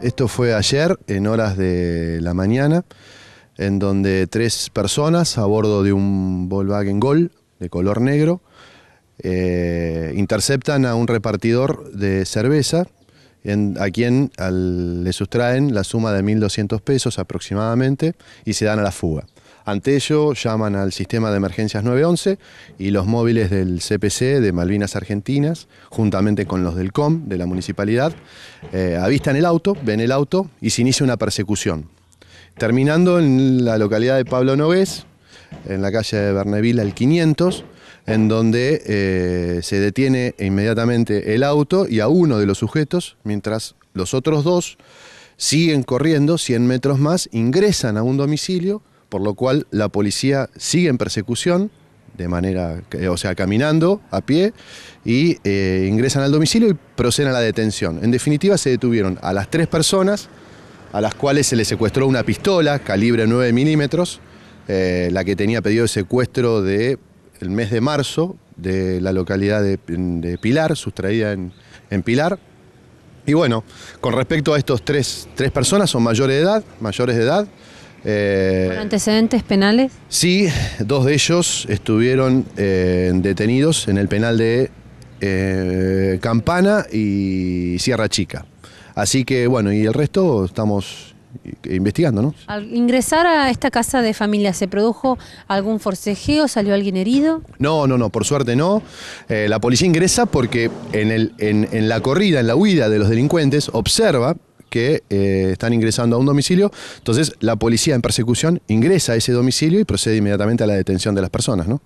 Esto fue ayer, en horas de la mañana, en donde tres personas a bordo de un Volkswagen Gol de color negro eh, interceptan a un repartidor de cerveza a quien le sustraen la suma de 1.200 pesos aproximadamente y se dan a la fuga. Ante ello, llaman al sistema de emergencias 911 y los móviles del CPC de Malvinas Argentinas, juntamente con los del COM de la municipalidad, eh, avistan el auto, ven el auto y se inicia una persecución. Terminando en la localidad de Pablo Nogués, en la calle de Berneville al 500, en donde eh, se detiene inmediatamente el auto y a uno de los sujetos, mientras los otros dos siguen corriendo 100 metros más, ingresan a un domicilio, por lo cual la policía sigue en persecución, de manera, eh, o sea, caminando a pie, y eh, ingresan al domicilio y proceden a la detención. En definitiva, se detuvieron a las tres personas, a las cuales se les secuestró una pistola calibre 9 milímetros, eh, la que tenía pedido de secuestro del mes de marzo de la localidad de, Pilar, sustraída en, Pilar. Y bueno, con respecto a estos tres, tres personas, son mayores de edad, mayores de edad, eh, ¿Con antecedentes penales? Sí, dos de ellos estuvieron eh, detenidos en el penal de eh, Campana y Sierra Chica. Así que bueno, y el resto estamos investigando, ¿no? Al ingresar a esta casa de familia, ¿se produjo algún forcejeo? ¿Salió alguien herido? No, no, no, por suerte no. la policía ingresa porque en la corrida, en la huida de los delincuentes, observa que eh, están ingresando a un domicilio. Entonces, la policía en persecución ingresa a ese domicilio y procede inmediatamente a la detención de las personas, ¿no?